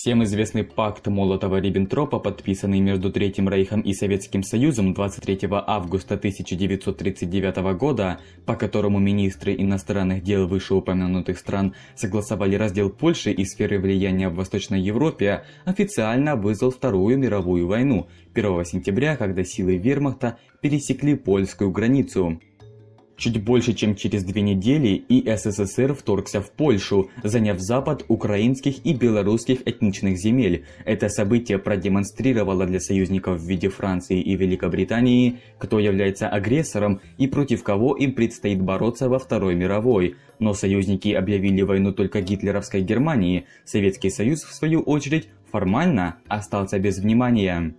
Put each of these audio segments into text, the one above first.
Всем известный пакт Молотова-Риббентропа, подписанный между Третьим Рейхом и Советским Союзом 23 августа 1939 года, по которому министры иностранных дел вышеупомянутых стран согласовали раздел Польши и сферы влияния в Восточной Европе, официально вызвал Вторую мировую войну 1 сентября, когда силы вермахта пересекли польскую границу. Чуть больше чем через две недели и СССР вторгся в Польшу, заняв Запад украинских и белорусских этничных земель. Это событие продемонстрировало для союзников в виде Франции и Великобритании, кто является агрессором и против кого им предстоит бороться во Второй мировой. Но союзники объявили войну только гитлеровской Германии, Советский Союз, в свою очередь, формально остался без внимания.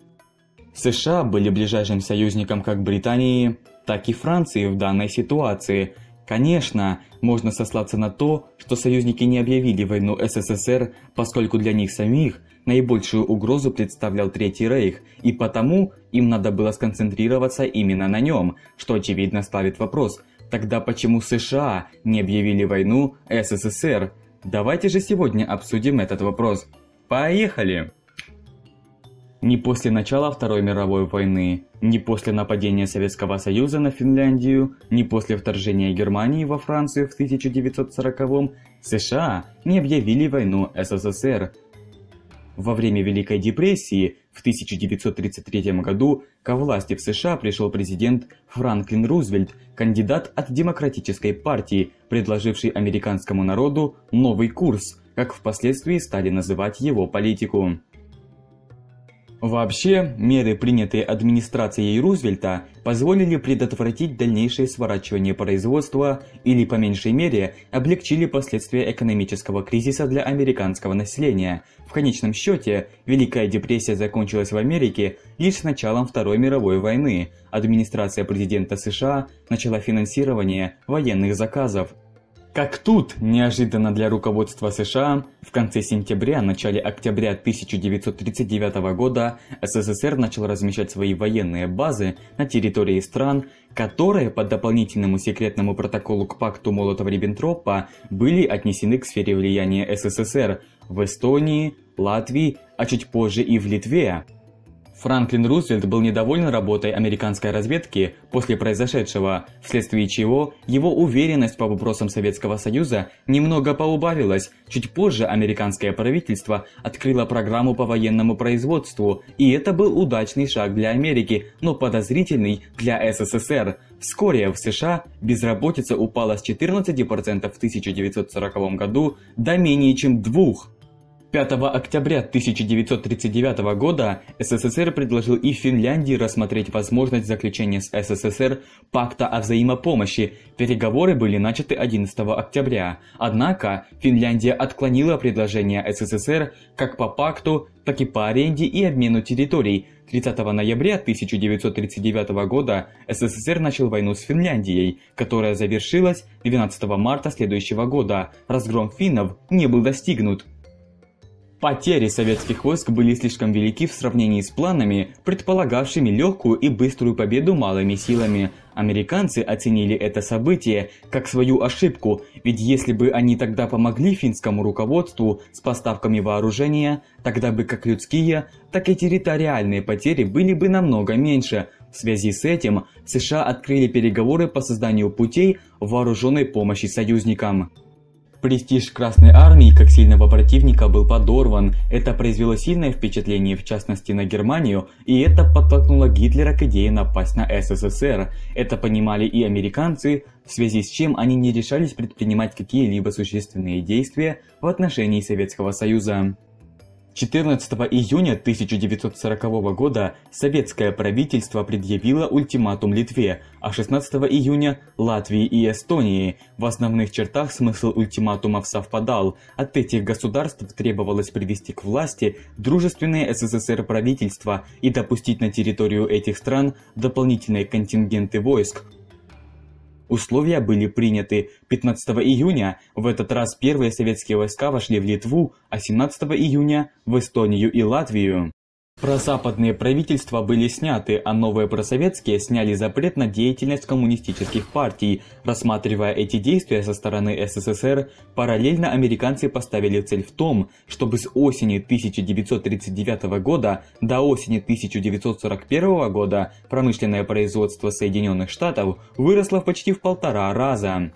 США были ближайшим союзником как Британии, так и Франции в данной ситуации. Конечно, можно сослаться на то, что союзники не объявили войну СССР, поскольку для них самих наибольшую угрозу представлял Третий Рейх, и потому им надо было сконцентрироваться именно на нем, что очевидно ставит вопрос, тогда почему США не объявили войну СССР? Давайте же сегодня обсудим этот вопрос. Поехали! Ни после начала Второй мировой войны, ни после нападения Советского Союза на Финляндию, ни после вторжения Германии во Францию в 1940-м США не объявили войну СССР. Во время Великой депрессии в 1933 году ко власти в США пришел президент Франклин Рузвельт, кандидат от Демократической партии, предложивший американскому народу новый курс, как впоследствии стали называть его политику. Вообще, меры, принятые администрацией Рузвельта, позволили предотвратить дальнейшее сворачивание производства или, по меньшей мере, облегчили последствия экономического кризиса для американского населения. В конечном счете, Великая депрессия закончилась в Америке лишь с началом Второй мировой войны. Администрация президента США начала финансирование военных заказов, как тут, неожиданно для руководства США, в конце сентября-начале октября 1939 года СССР начал размещать свои военные базы на территории стран, которые по дополнительному секретному протоколу к пакту Молотова-Риббентропа были отнесены к сфере влияния СССР в Эстонии, Латвии, а чуть позже и в Литве. Франклин Рузвельт был недоволен работой американской разведки после произошедшего, вследствие чего его уверенность по вопросам Советского Союза немного поубавилась. Чуть позже американское правительство открыло программу по военному производству, и это был удачный шаг для Америки, но подозрительный для СССР. Вскоре в США безработица упала с 14% в 1940 году до менее чем 2%. 5 октября 1939 года СССР предложил и Финляндии рассмотреть возможность заключения с СССР пакта о взаимопомощи. Переговоры были начаты 11 октября. Однако Финляндия отклонила предложение СССР как по пакту, так и по аренде и обмену территорий. 30 ноября 1939 года СССР начал войну с Финляндией, которая завершилась 12 марта следующего года. Разгром финнов не был достигнут. Потери советских войск были слишком велики в сравнении с планами, предполагавшими легкую и быструю победу малыми силами. Американцы оценили это событие как свою ошибку, ведь если бы они тогда помогли финскому руководству с поставками вооружения, тогда бы как людские, так и территориальные потери были бы намного меньше. В связи с этим США открыли переговоры по созданию путей вооруженной помощи союзникам. Престиж Красной Армии как сильного противника был подорван, это произвело сильное впечатление в частности на Германию, и это подтолкнуло Гитлера к идее напасть на СССР. Это понимали и американцы, в связи с чем они не решались предпринимать какие-либо существенные действия в отношении Советского Союза. 14 июня 1940 года советское правительство предъявило ультиматум Литве, а 16 июня – Латвии и Эстонии. В основных чертах смысл ультиматумов совпадал. От этих государств требовалось привести к власти дружественное СССР правительство и допустить на территорию этих стран дополнительные контингенты войск, Условия были приняты. 15 июня в этот раз первые советские войска вошли в Литву, а 17 июня – в Эстонию и Латвию. Прозападные правительства были сняты, а новые просоветские сняли запрет на деятельность коммунистических партий. Рассматривая эти действия со стороны СССР, параллельно американцы поставили цель в том, чтобы с осени 1939 года до осени 1941 года промышленное производство Соединенных Штатов выросло почти в полтора раза.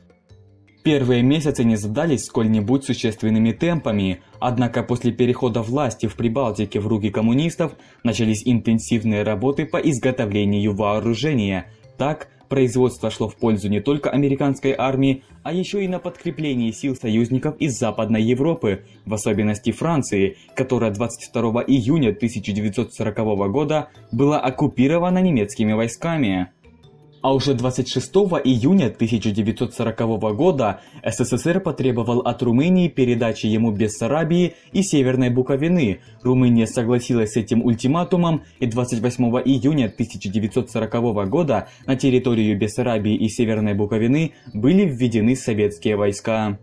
Первые месяцы не задались сколь-нибудь существенными темпами, Однако после перехода власти в Прибалтике в руки коммунистов начались интенсивные работы по изготовлению вооружения. Так, производство шло в пользу не только американской армии, а еще и на подкрепление сил союзников из Западной Европы, в особенности Франции, которая 22 июня 1940 года была оккупирована немецкими войсками. А уже 26 июня 1940 года СССР потребовал от Румынии передачи ему Бессарабии и Северной Буковины. Румыния согласилась с этим ультиматумом, и 28 июня 1940 года на территорию Бессарабии и Северной Буковины были введены советские войска.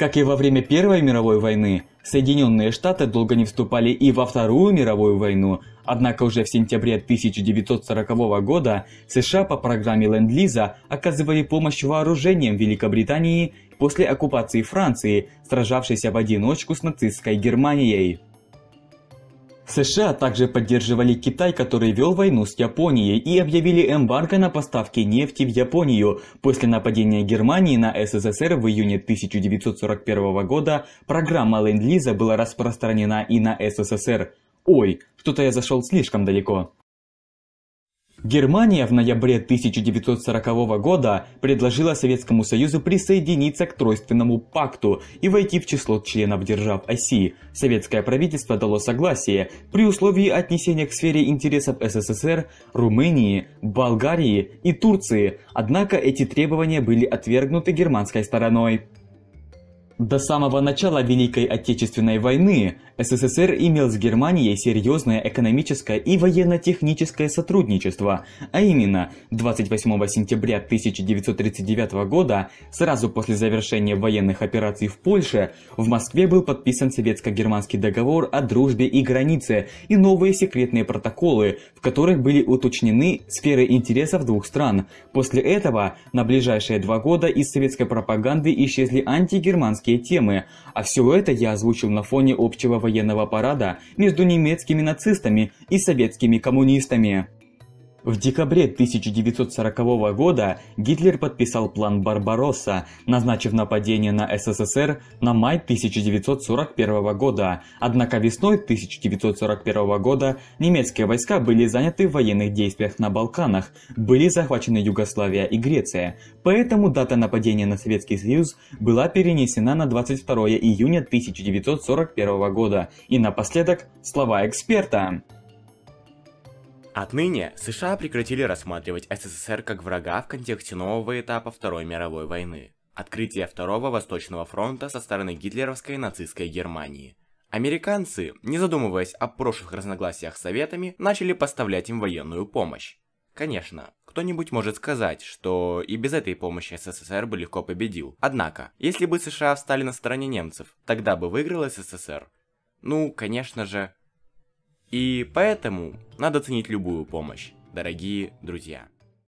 Как и во время Первой мировой войны, Соединенные Штаты долго не вступали и во Вторую мировую войну, однако уже в сентябре 1940 года США по программе Ленд-Лиза оказывали помощь вооружениям Великобритании после оккупации Франции, сражавшейся в одиночку с нацистской Германией. США также поддерживали Китай, который вел войну с Японией и объявили эмбарго на поставки нефти в Японию после нападения Германии на СССР в июне 1941 года. Программа Ленд-Лиза была распространена и на СССР. Ой, что-то я зашел слишком далеко. Германия в ноябре 1940 года предложила Советскому Союзу присоединиться к Тройственному пакту и войти в число членов держав оси. Советское правительство дало согласие при условии отнесения к сфере интересов СССР, Румынии, Болгарии и Турции, однако эти требования были отвергнуты германской стороной. До самого начала Великой Отечественной войны СССР имел с Германией серьезное экономическое и военно-техническое сотрудничество, а именно 28 сентября 1939 года, сразу после завершения военных операций в Польше, в Москве был подписан Советско-германский договор о дружбе и границе и новые секретные протоколы, в которых были уточнены сферы интересов двух стран. После этого на ближайшие два года из советской пропаганды исчезли антигерманские политические темы, а все это я озвучил на фоне общего военного парада между немецкими нацистами и советскими коммунистами. В декабре 1940 года Гитлер подписал план Барбаросса, назначив нападение на СССР на май 1941 года. Однако весной 1941 года немецкие войска были заняты в военных действиях на Балканах, были захвачены Югославия и Греция. Поэтому дата нападения на Советский Союз была перенесена на 22 июня 1941 года. И напоследок слова эксперта. Отныне США прекратили рассматривать СССР как врага в контексте нового этапа Второй мировой войны. Открытие Второго Восточного фронта со стороны гитлеровской нацистской Германии. Американцы, не задумываясь о прошлых разногласиях с Советами, начали поставлять им военную помощь. Конечно, кто-нибудь может сказать, что и без этой помощи СССР бы легко победил. Однако, если бы США встали на стороне немцев, тогда бы выиграл СССР. Ну, конечно же, и поэтому надо ценить любую помощь, дорогие друзья.